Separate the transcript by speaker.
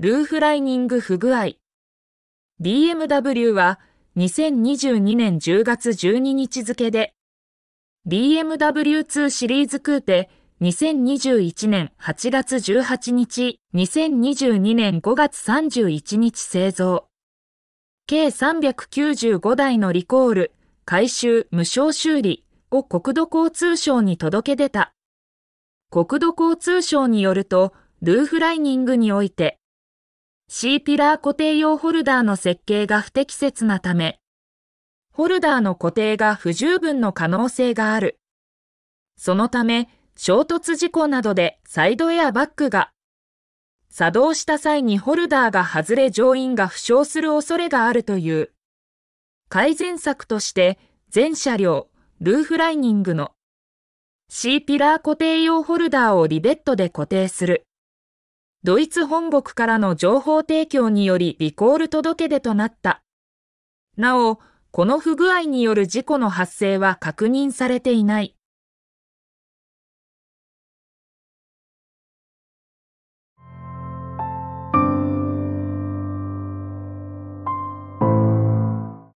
Speaker 1: ルーフライニング不具合。BMW は2022年10月12日付で BMW2 シリーズクーペ2021年8月18日、2022年5月31日製造。計395台のリコール、回収、無償修理を国土交通省に届け出た。国土交通省によると、ルーフライニングにおいて、C ピラー固定用ホルダーの設計が不適切なため、ホルダーの固定が不十分の可能性がある。そのため、衝突事故などでサイドエアバッグが作動した際にホルダーが外れ乗員が負傷する恐れがあるという。改善策として、全車両、ルーフライニングの C ピラー固定用ホルダーをリベットで固定する。ドイツ本国からの情報提供によりリコール届出となった。なお、この不具合による事故の発生は確認されていない。